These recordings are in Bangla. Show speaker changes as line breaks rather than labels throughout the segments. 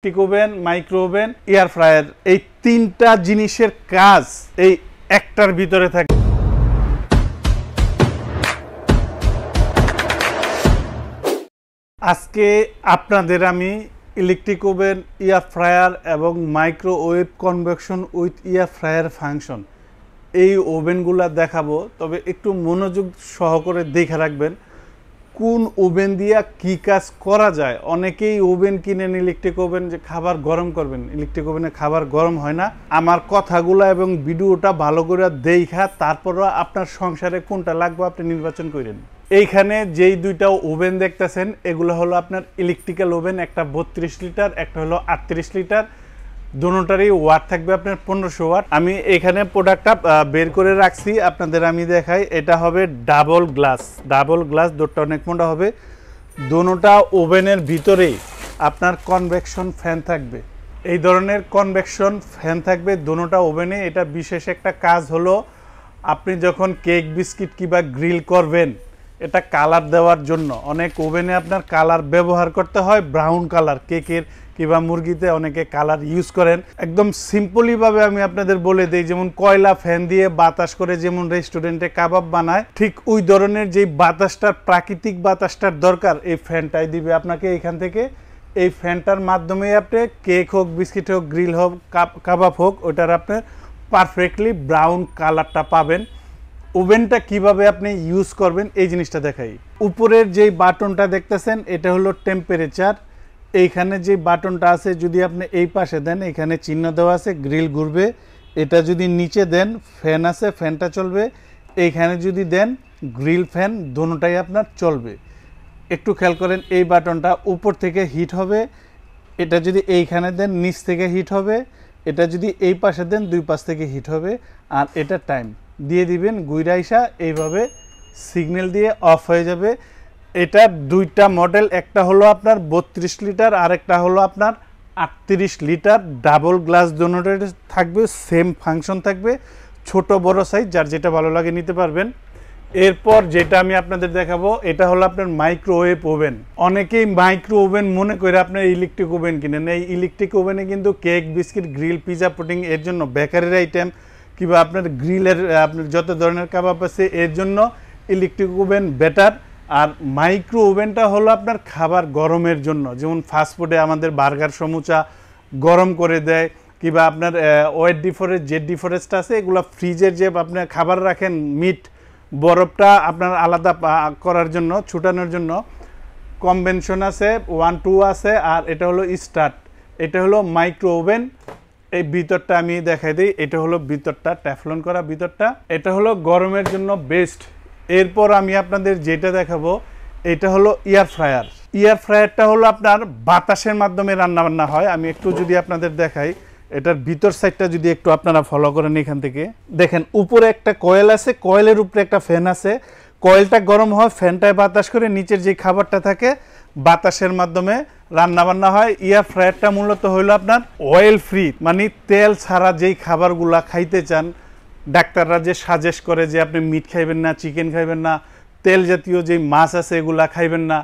electric oven micro oven air fryer এই তিনটা জিনিসের কাজ এই একটার ভিতরে থাকে আজকে আপনাদের আমি ইলেকট্রিক ওভেন ইয়ার ফ্রায়ার এবং microwave convection with air fryer function এই ওভেনগুলো দেখাবো তবে একটু মনোযোগ সহকারে দেখে রাখবেন কোন ওভেন দিয়া কি কাজ করা যায় অনেকেই ওভেন কিনেন ইলেকট্রিক ওভেন যে খাবার গরম করবেন ইলেকট্রিক ওভেনে খাবার গরম হয় না আমার কথাগুলো এবং ভিডিওটা ভালো করে দেখা তারপরও আপনার সংসারে কোনটা লাগবে আপনি নির্বাচন করেন এইখানে যেই দুইটা ওভেন দেখতেছেন এগুলো হলো আপনার ইলেকট্রিক্যাল ওভেন একটা বত্রিশ লিটার একটা হলো আটত্রিশ লিটার দোনোটারই ওয়ার্ড থাকবে আপনার পনেরোশো ওয়ার্ড আমি এখানে প্রোডাক্টটা বের করে রাখছি আপনাদের আমি দেখাই এটা হবে ডাবল গ্লাস ডাবল গ্লাস দোরটা অনেক মোটা হবে দোনোটা ওভেনের ভিতরেই আপনার কনভেকশন ফ্যান থাকবে এই ধরনের কনভেকশন ফ্যান থাকবে দোনোটা ওভেনে এটা বিশেষ একটা কাজ হলো আপনি যখন কেক বিস্কিট কিবা গ্রিল করবেন এটা কালার দেওয়ার জন্য অনেক ওভেনে আপনার কালার ব্যবহার করতে হয় ব্রাউন কালার কেকের কিংবা মুরগিতে অনেকে কালার ইউজ করেন একদম সিম্পলিভাবে আমি আপনাদের বলে দিই যেমন কয়লা ফ্যান দিয়ে বাতাস করে যেমন রেস্টুরেন্টে কাবাব বানায় ঠিক ওই ধরনের যে বাতাসটার প্রাকৃতিক বাতাসটার দরকার এই ফ্যানটাই দিবে আপনাকে এখান থেকে এই ফ্যানটার মাধ্যমে আপনি কেক হোক বিস্কিট হোক গ্রিল হোক কাবাব হোক ওটার আপনার পারফেক্টলি ব্রাউন কালারটা পাবেন ওভেনটা কিভাবে আপনি ইউজ করবেন এই জিনিসটা দেখাই উপরের যে বাটনটা দেখতেছেন এটা হলো টেম্পারেচার এইখানে যে বাটনটা আছে যদি আপনি এই পাশে দেন এখানে চিহ্ন দেওয়া আছে গ্রিল ঘুরবে এটা যদি নিচে দেন ফ্যান আছে ফ্যানটা চলবে এইখানে যদি দেন গ্রিল ফ্যান দুটাই আপনার চলবে একটু খেয়াল করেন এই বাটনটা উপর থেকে হিট হবে এটা যদি এইখানে দেন নিচ থেকে হিট হবে এটা যদি এই পাশে দেন দুই পাশ থেকে হিট হবে আর এটা টাইম দিয়ে দিবেন গুইরাইসা এইভাবে সিগন্যাল দিয়ে অফ হয়ে যাবে এটা দুইটা মডেল একটা হলো আপনার বত্রিশ লিটার আর একটা হলো আপনার আটত্রিশ লিটার ডাবল গ্লাস জেনারেটর থাকবে সেম ফাংশন থাকবে ছোট বড় সাইজ যার যেটা ভালো লাগে নিতে পারবেন এরপর যেটা আমি আপনাদের দেখাবো এটা হলো আপনার মাইক্রোওয়েভ ওভেন অনেকেই মাইক্রো ওভেন মনে করে আপনার ইলেকট্রিক ওভেন কিনেন এই ইলেকট্রিক ওভেনে কিন্তু cake biscuit grill pizza pudding এর জন্য বেকারির আইটেম কিংবা আপনার গ্রিলের আপনার যত ধরনের কাবাব আছে এর জন্য ইলেকট্রিক ওভেন বেটার আর মাইক্রো ওভেনটা হলো আপনার খাবার গরমের জন্য যেমন ফাস্টফুডে আমাদের বার্গার সমুচা গরম করে দেয় কিংবা আপনার ওয়েট ডিফরেস্ট জেট ডিফরেস্ট আছে এগুলো ফ্রিজের যে আপনার খাবার রাখেন মিট বরফটা আপনার আলাদা করার জন্য ছুটানোর জন্য কনভেনশন আছে ওয়ান টু আছে আর এটা হলো স্টার্ট এটা হলো মাইক্রো ওভেন এই ভিতরটা আমি দেখাই দিই এটা হলো ভিতরটা ট্যাফলন করা ভিতরটা এটা হলো গরমের জন্য বেস্ট এরপর আমি আপনাদের যেটা দেখাবো এটা হলো ইয়ার ফ্রায়ার ইয়ার ফ্রায়ারটা হলো আপনার বাতাসের মাধ্যমে রান্নাবান্না হয় আমি একটু যদি আপনাদের দেখাই এটার ভিতর সাইডটা যদি একটু আপনারা ফলো করেন এখান থেকে দেখেন উপরে একটা কয়েল আছে কয়েলের উপরে একটা ফ্যান আছে কয়েলটা গরম হয় ফ্যানটায় বাতাস করে নিচের যে খাবারটা থাকে বাতাসের মাধ্যমে রান্নাবান্না হয় ইয়ার ফ্রায়ারটা মূলত হইলো আপনার অয়েল ফ্রি মানে তেল ছাড়া যেই খাবারগুলা খাইতে চান ডাক্তাররা যে সাজেস্ট করে যে আপনি মিট খাইবেন না চিকেন খাইবেন না তেল জাতীয় যে মাছ আছে এগুলা খাইবেন না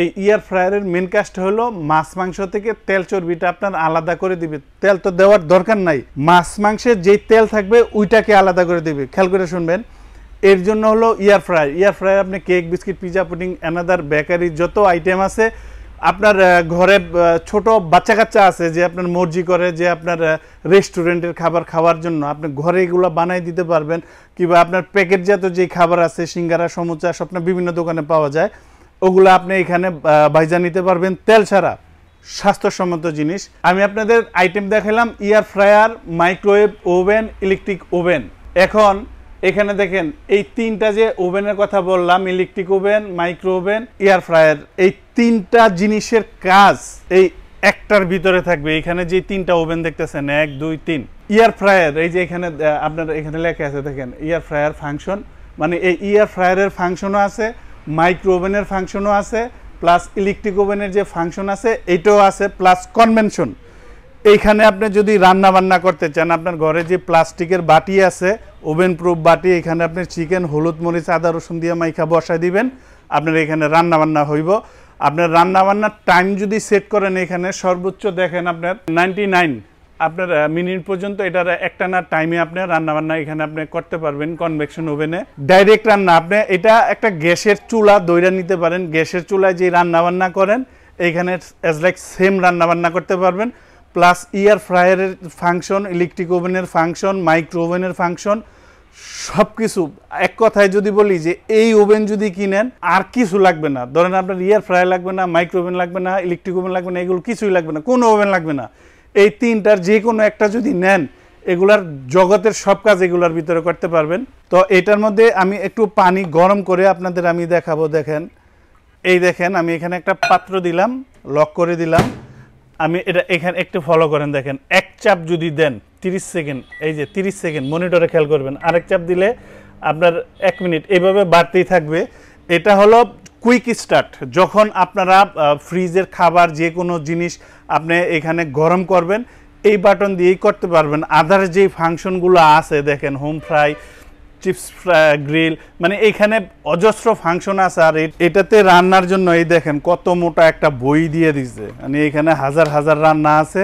এই ইয়ার ফ্রায়ারের মেন কাজটা হলো মাছ মাংস থেকে তেল চর্বিটা আপনার আলাদা করে দিবে তেল তো দেওয়ার দরকার নাই মাছ মাংসে যেই তেল থাকবে ওইটাকে আলাদা করে দিবে খেয়াল করে শুনবেন এর জন্য হলো ইয়ার ফ্রায়ার ইয়ার ফ্রায়ার আপনি cake biscuit pizza pudding another bakery যত আইটেম আছে আপনার ঘরে ছোট বাচ্চা কাচ্চা আছে যে আপনার মর্জি করে যে আপনার রেস্টুরেন্টের খাবার খাওয়ার জন্য আপনি ঘরে এগুলো বানাই দিতে পারবেন কিংবা আপনার প্যাকেটজাত যে খাবার আছে সিঙ্গারা সমুচা সব বিভিন্ন দোকানে পাওয়া যায় ওগুলো আপনি এখানে ভাইজা নিতে পারবেন তেল ছাড়া স্বাস্থ্যসম্মত জিনিস আমি আপনাদের আইটেম দেখালাম air fryer microwave oven electric oven এখন এখানে দেখেন এই তিনটা যে ওভেনের কথা বললাম electric oven micro oven air fryer এই তিনটা জিনিসের কাজ এই একটার ভিতরে থাকবে এখানে যে তিনটা ওভেন দেখতেছেন এক দুই তিন ইয়ার ফ্রায়ার এই যে এখানে আপনার এখানে লেখা আছে দেখেন ইয়ার ফ্রায়ার ফাংশন মানে এই ইয়ার ফ্রায়ারের ফাংশনও আছে মাইক্রো ওভেনের ফাংশনও আছে প্লাস ইলেকট্রিক ওভেনের যে ফাংশন আছে এটাও আছে প্লাস কনভেনশন এইখানে আপনি যদি রান্না বান্না করতে চান আপনার ঘরে যে প্লাস্টিকের বাটি আছে ওভেন প্রুফ বাটি এখানে আপনি চিকেন হলুদ মরিচ আদা রসুন দিয়ে মাইখা বসায় দিবেন আপনার এখানে রান্না বান্না হইব আপনার রান্নাবান্নার টাইম যদি সেট করেন এখানে সর্বোচ্চ দেখেন আপনার নাইনটি নাইন আপনার মিনিট পর্যন্ত এটার একটানা টাইমে আপনি রান্নাবান্না এখানে আপনি করতে পারবেন কনভেকশন ওভেনে ডাইরেক্ট রান্না আপনি এটা একটা গ্যাসের চুলা দইরা নিতে পারেন গ্যাসের চুলায় যে রান্নাবান্না করেন এখানে অ্যাজ লাইক সেম রান্নাবান্না করতে পারবেন প্লাস ইয়ার ফ্রায়ারের ফাংশন ইলেকট্রিক ওভেনের ফাংশন মাইক্রো ওভেনের ফাংশন সব কিছু এক কথায় যদি বলি যে এই ওভেন যদি কিনেন আর কিছু লাগবে না ধরেন আপনার ইয়ার ফ্রায়ার লাগবে না মাইক্রো ওভেন লাগবে না ইলেকট্রিক ওভেন লাগবে না এগুলো কিছুই লাগবে না কোনো ওভেন লাগবে না এই তিনটার যে কোনো একটা যদি নেন এগুলার জগতের সব কাজ এগুলার ভিতরে করতে পারবেন তো এটার মধ্যে আমি একটু পানি গরম করে আপনাদের আমি দেখাবো দেখেন এই দেখেন আমি এখানে একটা পাত্র দিলাম লক করে দিলাম আমি এটা এখানে একটু ফলো করেন দেখেন এক চাপ যদি দেন 30 সেকেন্ড এই যে 30 সেকেন্ড মনিটরে খেয়াল করবেন আরেক চাপ দিলে আপনার এক মিনিট এইভাবে বাড়তেই থাকবে এটা হলো কুইক স্টার্ট যখন আপনারা ফ্রিজের খাবার যে কোনো জিনিস আপনি এখানে গরম করবেন এই বাটন দিয়েই করতে পারবেন আদার যে ফাংশনগুলো আছে দেখেন হোম ফ্রাই চিপস গ্রিল মানে এখানে অজস্র ফাংশন আছে আর এটাতে রান্নার জন্য এই দেখেন কত মোটা একটা বই দিয়ে দিছে মানে এখানে হাজার হাজার রান্না আছে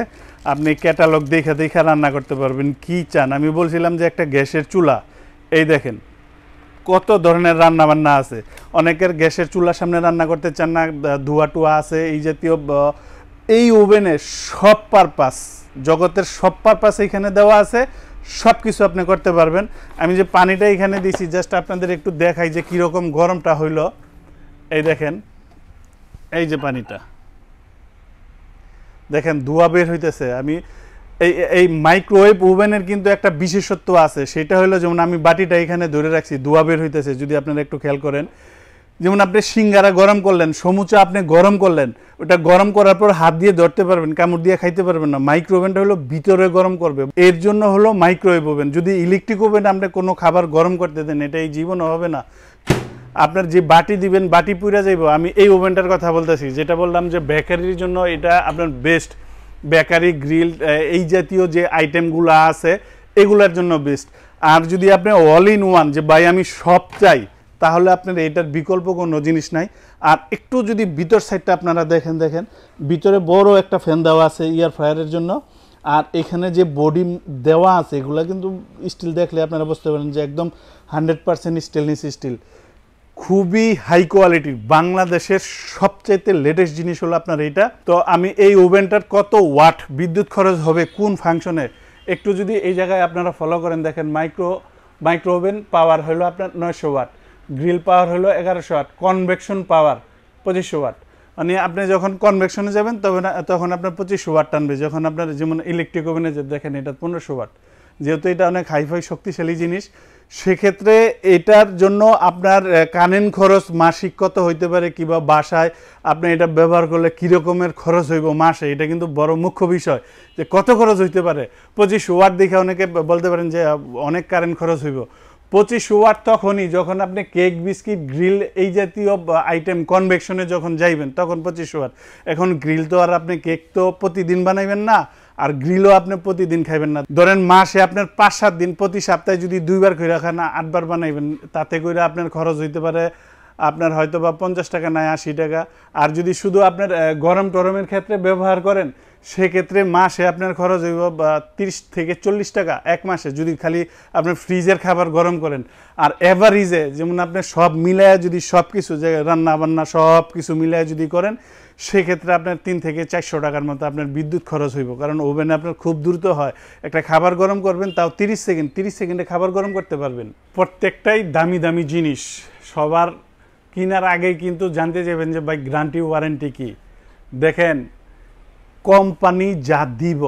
আপনি ক্যাটালগ দেখে দেখে রান্না করতে পারবেন কি চান আমি বলছিলাম যে একটা গ্যাসের চুলা এই দেখেন কত ধরনের রান্না বান্না আছে অনেকের গ্যাসের চুলার সামনে রান্না করতে চান না ধোয়া টুয়া আছে এই জাতীয় এই ওভেনে সব পারপাস জগতের সব পারপাস এখানে দেওয়া আছে সব কিছু আপনি করতে পারবেন আমি যে পানিটা এখানে দিছি জাস্ট আপনাদের একটু দেখাই যে কীরকম গরমটা হইল এই দেখেন এই যে পানিটা দেখেন ধোয়া বের হইতেছে আমি এই এই মাইক্রোওয়েভ ওভেনের কিন্তু একটা বিশেষত্ব আছে সেটা হলো যেমন আমি বাটিটা এখানে ধরে রাখছি ধোয়া বের হইতেছে যদি আপনারা একটু খেয়াল করেন যেমন আপনি সিঙ্গারা গরম করলেন সমুচা আপনি গরম করলেন ওটা গরম করার পর হাত দিয়ে ধরতে পারবেন কামড় দিয়ে খাইতে পারবেন না মাইক্রো ওভেনটা হলো ভিতরে গরম করবে এর জন্য হলো মাইক্রোওয়েভ ওভেন যদি ইলেকট্রিক ওভেন আপনি কোনো খাবার গরম করতে দেন এটা এই জীবনও হবে না আপনার যে বাটি দিবেন বাটি পুরা যাইব আমি এই ওভেনটার কথা বলতেছি যেটা বললাম যে বেকারির জন্য এটা আপনার বেস্ট বেকারি গ্রিল এই জাতীয় যে আইটেমগুলো আছে এগুলার জন্য বেস্ট আর যদি আপনি অল ইন ওয়ান যে ভাই আমি সব চাই তাহলে আপনার এটার বিকল্প কোনো জিনিস নাই আর একটু যদি ভিতর সাইডটা আপনারা দেখেন দেখেন ভিতরে বড় একটা ফ্যান দেওয়া আছে ইয়ার ফ্রায়ারের জন্য আর এখানে যে বডি দেওয়া আছে এগুলো কিন্তু স্টিল দেখলে আপনারা বুঝতে পারেন যে একদম হান্ড্রেড পার্সেন্ট স্টেনলেস স্টিল খুবই হাই কোয়ালিটির বাংলাদেশের সবচাইতে লেটেস্ট জিনিস হলো আপনার এইটা তো আমি এই ওভেনটার কত ওয়াট বিদ্যুৎ খরচ হবে কোন ফাংশনে একটু যদি এই জায়গায় আপনারা ফলো করেন দেখেন মাইক্রো মাইক্রো ওভেন পাওয়ার হলো আপনার নয়শো ওয়াট গ্রিল পাওয়ার হলো এগারোশো ওয়াট কনভেকশন পাওয়ার পঁচিশশো ওয়াট মানে আপনি যখন কনভেকশনে যাবেন তখন তখন আপনার পঁচিশশো ওয়াট টানবে যখন আপনার যেমন ইলেকট্রিক ওভেনে দেখেন এটা পনেরোশো ওয়াট যেহেতু এটা অনেক হাইফাই শক্তিশালী জিনিস সেক্ষেত্রে এটার জন্য আপনার কানেন খরচ মাসিক কত হইতে পারে কিংবা বাসায় আপনি এটা ব্যবহার করলে কীরকমের খরচ হইব মাসে এটা কিন্তু বড় মুখ্য বিষয় যে কত খরচ হইতে পারে পঁচিশ ওয়াট দেখে অনেকে বলতে পারেন যে অনেক কারেন্ট খরচ হইব পঁচিশ ওয়াট তখনই যখন আপনি কেক বিস্কিট গ্রিল এই জাতীয় আইটেম কনভেকশনে যখন যাইবেন তখন পঁচিশ ওয়াট এখন গ্রিল তো আর আপনি কেক তো প্রতিদিন বানাইবেন না আর গ্রিলও আপনি প্রতিদিন খাইবেন না ধরেন মাসে আপনার পাঁচ সাত দিন প্রতি সপ্তাহে যদি দুইবার করে খান আটবার বানাইবেন তাতে করে আপনার খরচ হইতে পারে আপনার হয়তো বা পঞ্চাশ টাকা নয় আশি টাকা আর যদি শুধু আপনার গরম টরমের ক্ষেত্রে ব্যবহার করেন সেক্ষেত্রে মাসে আপনার খরচ হইব তিরিশ থেকে চল্লিশ টাকা এক মাসে যদি খালি আপনার ফ্রিজের খাবার গরম করেন আর এভারিজে যেমন আপনি সব মিলায় যদি সব কিছু যে রান্না বান্না সব কিছু মিলায় যদি করেন সেক্ষেত্রে আপনার তিন থেকে চারশো টাকার মতো আপনার বিদ্যুৎ খরচ হইব কারণ ওভেনে আপনার খুব দ্রুত হয় একটা খাবার গরম করবেন তাও তিরিশ সেকেন্ড তিরিশ সেকেন্ডে খাবার গরম করতে পারবেন প্রত্যেকটাই দামি দামি জিনিস সবার কেনার আগেই কিন্তু জানতে চাইবেন যে ভাই গ্রান্টি ওয়ারেন্টি কী দেখেন কোম্পানি যা দিব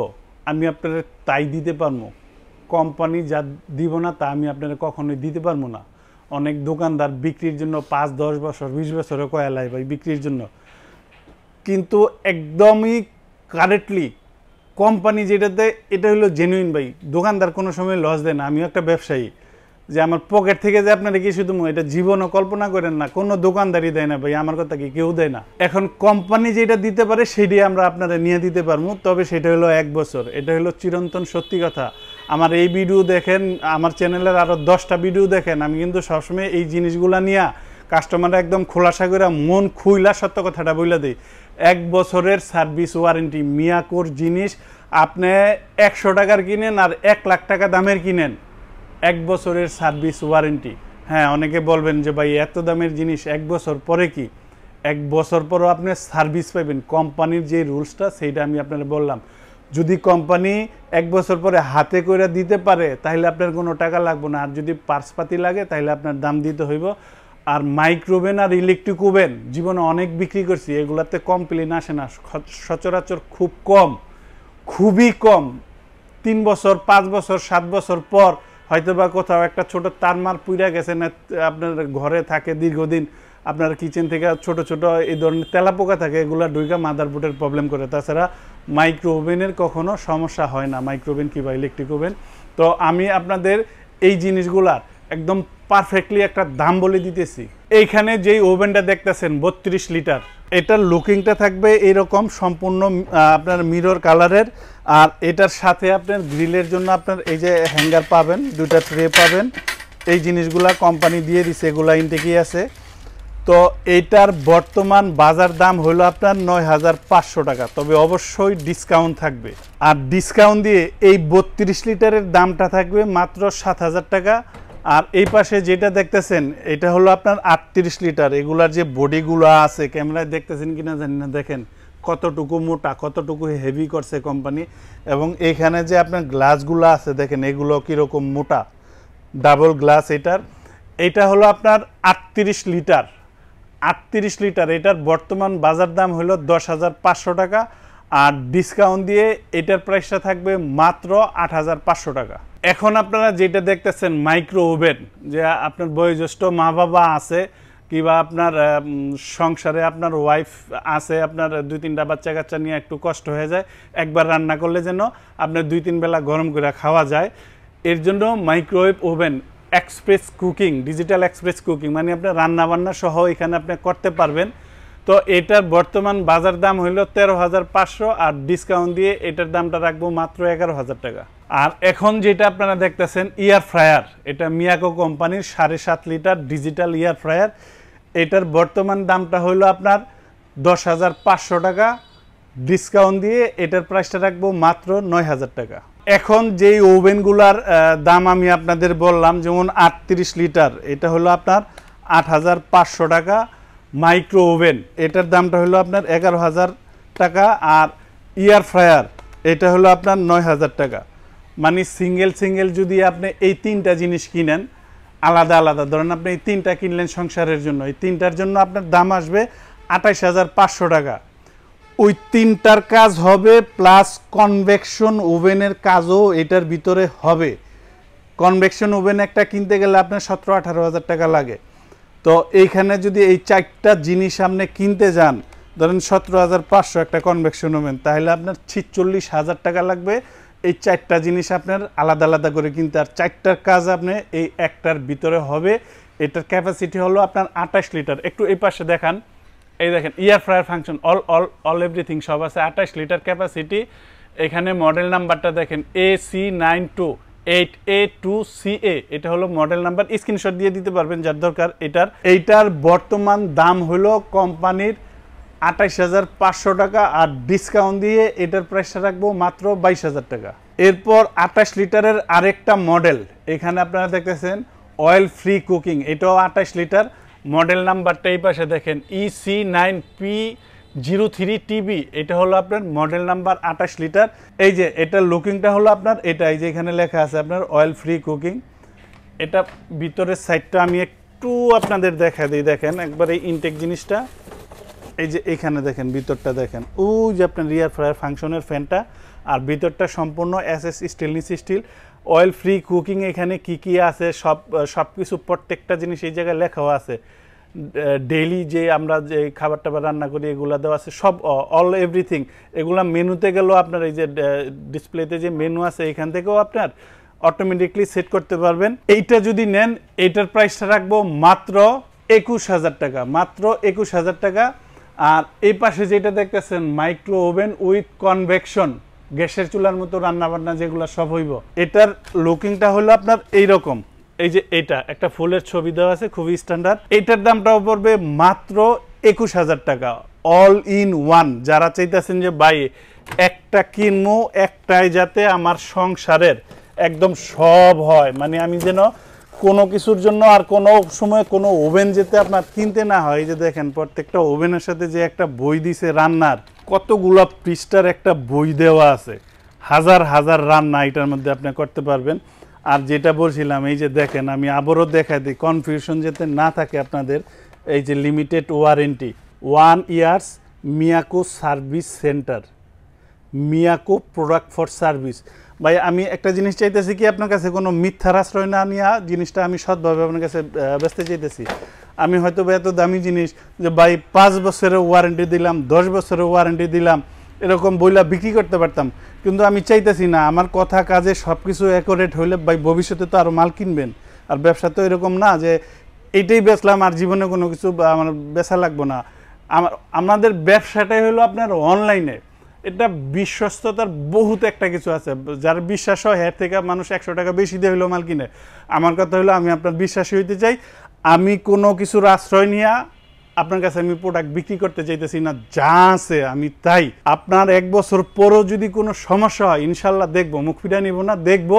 আমি আপনারা তাই দিতে পারবো কোম্পানি যা দিব না তা আমি আপনারা কখনোই দিতে পারবো না অনেক দোকানদার বিক্রির জন্য পাঁচ দশ বছর বিশ বছরও কয়লায় ভাই বিক্রির জন্য কিন্তু একদমই কারেক্টলি কোম্পানি যেটাতে এটা হলো জেনুইন ভাই দোকানদার কোনো সময় লস দেয় না আমিও একটা ব্যবসায়ী যে আমার পকেট থেকে যে আপনারা কি শুধু এটা জীবনও কল্পনা করেন না কোনো দোকানদারি দেয় না ভাই আমার কথা কি কেউ দেয় না এখন কোম্পানি যেটা দিতে পারে সেটি আমরা আপনারা নিয়ে দিতে পারবো তবে সেটা হলো এক বছর এটা হলো চিরন্তন সত্যি কথা আমার এই ভিডিও দেখেন আমার চ্যানেলের আরও দশটা ভিডিও দেখেন আমি কিন্তু সবসময় এই জিনিসগুলো নিয়ে কাস্টমার একদম খোলাসা করে মন খুইলা সত্য কথাটা বইলে দিই এক বছরের সার্ভিস ওয়ারেন্টি মিয়াকোর জিনিস আপনি একশো টাকার কিনেন আর এক লাখ টাকা দামের কিনেন এক বছরের সার্ভিস ওয়ারেন্টি হ্যাঁ অনেকে বলবেন যে ভাই এত দামের জিনিস এক বছর পরে কি এক বছর পরও আপনি সার্ভিস পাবেন কোম্পানির যে রুলসটা সেইটা আমি আপনারা বললাম যদি কোম্পানি এক বছর পরে হাতে করে দিতে পারে তাহলে আপনার কোনো টাকা লাগবে না আর যদি পার্সপাতি লাগে তাহলে আপনার দাম দিতে হইব আর মাইক্রোভেন আর ইলেকট্রিক ওভেন জীবনে অনেক বিক্রি করছি এগুলাতে কমপ্লেন আসে না সচরাচর খুব কম খুবই কম তিন বছর পাঁচ বছর সাত বছর পর হয়তো বা কোথাও একটা ছোট তারমার পুইরা গেছে না আপনার ঘরে থাকে দীর্ঘদিন আপনার কিচেন থেকে ছোট ছোট এই ধরনের তেলাপোকা থাকে এগুলো ডুইকা মাদারবোর্ডের প্রবলেম করে তাছাড়া মাইক্রো ওভেনের কখনো সমস্যা হয় না মাইক্রো ওভেন কিংবা ইলেকট্রিক ওভেন তো আমি আপনাদের এই জিনিসগুলার একদম পারফেক্টলি একটা দাম বলে দিতেছি এইখানে যেই ওভেনটা দেখতেছেন বত্রিশ লিটার এটার লুকিংটা থাকবে এরকম সম্পূর্ণ আপনার মিরর কালারের আর এটার সাথে আপনার গ্রিলের জন্য আপনার এই যে হ্যাঙ্গার পাবেন দুটা ট্রে পাবেন এই জিনিসগুলা কোম্পানি দিয়ে দিছে এগুলো ইনটেকেই আছে তো এটার বর্তমান বাজার দাম হলো আপনার নয় হাজার পাঁচশো টাকা তবে অবশ্যই ডিসকাউন্ট থাকবে আর ডিসকাউন্ট দিয়ে এই বত্রিশ লিটারের দামটা থাকবে মাত্র সাত হাজার টাকা আর এই পাশে যেটা দেখতেছেন এটা হলো আপনার আটত্রিশ লিটার এগুলার যে বডিগুলো আছে ক্যামেরায় দেখতেছেন কি না জানি না দেখেন কতটুকু মোটা কতটুকু হেভি করছে কোম্পানি এবং এখানে যে আপনার গ্লাসগুলো আছে দেখেন এগুলো কীরকম মোটা ডাবল গ্লাস এটার এটা হলো আপনার আটত্রিশ লিটার আটত্রিশ লিটার এটার বর্তমান বাজার দাম হলো দশ হাজার পাঁচশো টাকা আর ডিসকাউন্ট দিয়ে এটার প্রাইসটা থাকবে মাত্র আট হাজার পাঁচশো টাকা এখন আপনারা যেটা দেখতেছেন মাইক্রো ওভেন যে আপনার বয়োজ্যেষ্ঠ মা বাবা আছে কিংবা আপনার সংসারে আপনার ওয়াইফ আছে আপনার দুই তিনটা বাচ্চা কাচ্চা নিয়ে একটু কষ্ট হয়ে যায় একবার রান্না করলে যেন আপনার দুই তিন বেলা গরম করে খাওয়া যায় এর জন্য microwave oven express cooking digital express cooking মানে আপনার রান্নাবান্না সহ এখানে আপনি করতে পারবেন তো এটার বর্তমান বাজার দাম হইল তেরো হাজার পাঁচশো আর ডিসকাউন্ট দিয়ে এটার দামটা রাখবো মাত্র এগারো হাজার টাকা আর এখন যেটা আপনারা দেখতেছেন ইয়ার ফ্রায়ার এটা মিয়াকো কোম্পানির সাড়ে সাত লিটার ডিজিটাল ইয়ার ফ্রায়ার এটার বর্তমান দামটা হইলো আপনার দশ হাজার পাঁচশো টাকা ডিসকাউন্ট দিয়ে এটার প্রাইসটা রাখবো মাত্র নয় হাজার টাকা এখন যেই ওভেনগুলার দাম আমি আপনাদের বললাম যেমন আটত্রিশ লিটার এটা হলো আপনার আট হাজার পাঁচশো টাকা মাইক্রো ওভেন এটার দামটা হলো আপনার এগারো হাজার টাকা আর ইয়ার ফ্রায়ার এটা হলো আপনার নয় হাজার টাকা মানে সিঙ্গেল সিঙ্গেল যদি আপনি এই তিনটা জিনিস কিনেন আলাদা আলাদা ধরেন আপনি এই তিনটা কিনলেন সংসারের জন্য এই তিনটার জন্য আপনার দাম আসবে আঠাইশ হাজার পাঁচশো টাকা ওই তিনটার কাজ হবে প্লাস কনভেকশন ওভেনের কাজও এটার ভিতরে হবে কনভেকশন ওভেন একটা কিনতে গেলে আপনার সতেরো আঠারো হাজার টাকা লাগে তো এইখানে যদি এই চারটা জিনিস আপনি কিনতে যান ধরেন সতেরো হাজার পাঁচশো একটা কনভেকশন হবেন তাহলে আপনার ছিচল্লিশ হাজার টাকা লাগবে এই চারটা জিনিস আপনার আলাদা আলাদা করে কিনতে আর চারটার কাজ আপনি এই একটার ভিতরে হবে এটার ক্যাপাসিটি হলো আপনার আঠাশ লিটার একটু এই পাশে দেখান এই দেখেন air fryer function all all all everything সব আছে আঠাশ লিটার ক্যাপাসিটি এখানে মডেল নাম্বারটা দেখেন A C nine two eight A two C A এটা হলো মডেল নাম্বার স্ক্রিনশট দিয়ে দিতে পারবেন যার দরকার এটার এইটার বর্তমান দাম হলো কোম্পানির আঠাইশ হাজার পাঁচশো টাকা আর ডিসকাউন্ট দিয়ে এটার প্রাইসটা রাখবো মাত্র বাইশ হাজার টাকা এরপর আঠাশ লিটারের আরেকটা মডেল এখানে আপনারা দেখতেছেন অয়েল ফ্রি কুকিং এটাও আঠাশ লিটার মডেল নাম্বারটা এই পাশে দেখেন EC nine P zero three TB এটা হলো আপনার মডেল নাম্বার আঠাশ লিটার এই যে এটা লুকিংটা হলো আপনার এটা এই যে এখানে লেখা আছে আপনার অয়েল ফ্রি কুকিং এটা ভিতরের সাইডটা আমি একটু আপনাদের দেখা দিই দেখেন একবার এই ইনটেক জিনিসটা এই যে এখানে দেখেন ভিতরটা দেখেন ও যে আপনার রিয়ার ফ্রায়ার ফাংশনের ফ্যানটা আর ভিতরটা সম্পূর্ণ S S stainless steel oil free cooking এখানে কি কি আছে সব সব কিছু প্রত্যেকটা জিনিস এই জায়গায় লেখাও আছে ডেইলি যে আমরা যে খাবার টাবার রান্না করি এগুলো দেওয়া আছে সব অল এভরিথিং এগুলো মেনুতে গেলেও আপনার এই যে ডিসপ্লেতে যে মেনু আছে এখান থেকেও আপনার অটোমেটিকলি সেট করতে পারবেন এইটা যদি নেন এইটার প্রাইসটা রাখবো মাত্র একুশ হাজার টাকা মাত্র একুশ হাজার টাকা আর এই পাশে যেটা দেখতেছেন মাইক্রো ওভেন উইথ কনভেকশন গ্যাসের চুলার মতো রান্নাবান্না যেগুলো সব হইব এটার লুকিংটা হলো আপনার এইরকম এই যে এটা একটা ফুলের ছবি দেওয়া আছে খুবই স্ট্যান্ডার্ড এটার দামটাও পড়বে মাত্র একুশ হাজার টাকা অল ইন ওয়ান যারা চাইতেছেন যে বাই একটা কিনবো একটাই যাতে আমার সংসারের একদম সব হয় মানে আমি যেন কোনো কিছুর জন্য আর কোনো সময় কোনো ওভেন যেতে আপনার কিনতে না হয় যে দেখেন প্রত্যেকটা ওভেনের সাথে যে একটা বই দিছে রান্নার কতগুলো পৃষ্ঠার একটা বই দেওয়া আছে হাজার হাজার রান্না এটার মধ্যে আপনি করতে পারবেন আর যেটা বলছিলাম এই যে দেখেন আমি আবারও দেখা দিই কনফিউশন যাতে না থাকে আপনাদের এই যে limited warranty one years Miyako service centre Miyako product for service ভাই আমি একটা জিনিস চাইতেছি কি আপনার কাছে কোনো মিথ্যার আশ্রয় না নিয়ে জিনিসটা আমি সৎভাবে আপনার কাছে ব্যস্ত চাইতেছি আমি হয়তো এত দামি জিনিস যে ভাই পাঁচ বছরের ওয়ারেন্টি দিলাম দশ বছরের ওয়ারেন্টি দিলাম এরকম বইলা বিক্রি করতে পারতাম কিন্তু আমি চাইতেছি না আমার কথা কাজে সব কিছু অ্যাকোরেট হইলে ভাই ভবিষ্যতে তো আরও মাল কিনবেন আর ব্যবসা তো এরকম না যে এইটাই বেচলাম আর জীবনে কোনো কিছু আমার বেচা লাগবো না আমার আমাদের ব্যবসাটাই হলো আপনার অনলাইনে এটা বিশ্বস্ততার বহুত একটা কিছু আছে যার বিশ্বাস হয় হ্যার থেকে মানুষ একশো টাকা বেশি দিয়ে হইলো মাল কিনে আমার কথা হলো আমি আপনার বিশ্বাসী হইতে চাই আমি কোনো কিছুর আশ্রয় নিয়ে আপনার কাছে আমি প্রোডাক্ট বিক্রি করতে চাইতেছি না যা আছে আমি তাই আপনার এক বছর পরও যদি কোনো সমস্যা হয় ইনশাল্লাহ দেখবো মুখ ফিটা নিব না দেখবো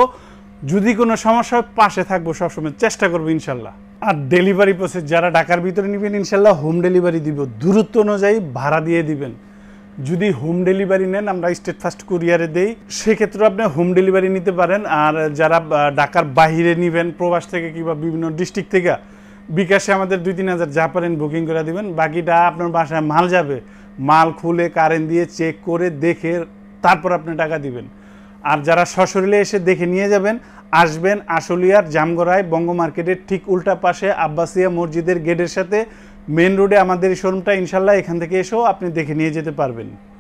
যদি কোনো সমস্যা হয় পাশে থাকবো সবসময় চেষ্টা করবো ইনশাল্লাহ আর ডেলিভারি প্রসেস যারা ঢাকার ভিতরে নেবেন ইনশাল্লাহ হোম ডেলিভারি দিব দূরত্ব অনুযায়ী ভাড়া দিয়ে দিবেন যদি হোম ডেলিভারি নেন আমরা স্টেট ফার্স্ট কুরিয়ারে দেই সেক্ষেত্রে আপনি হোম ডেলিভারি নিতে পারেন আর যারা ঢাকার বাহিরে নেবেন প্রবাস থেকে কিংবা বিভিন্ন ডিস্ট্রিক্ট থেকে বিকাশে আমাদের দুই তিন হাজার যা পারেন বুকিং করে দিবেন বাকিটা আপনার বাসায় মাল যাবে মাল খুলে কারেন্ট দিয়ে চেক করে দেখে তারপর আপনি টাকা দিবেন আর যারা সশরীরে এসে দেখে নিয়ে যাবেন আসবেন আশুলিয়ার জামগড়ায় বঙ্গ মার্কেটের ঠিক উল্টা পাশে আব্বাসিয়া মসজিদের গেটের সাথে মেন রোডে আমাদের শোরুমটা ইনশাল্লাহ এখান থেকে এসেও আপনি দেখে নিয়ে যেতে পারবেন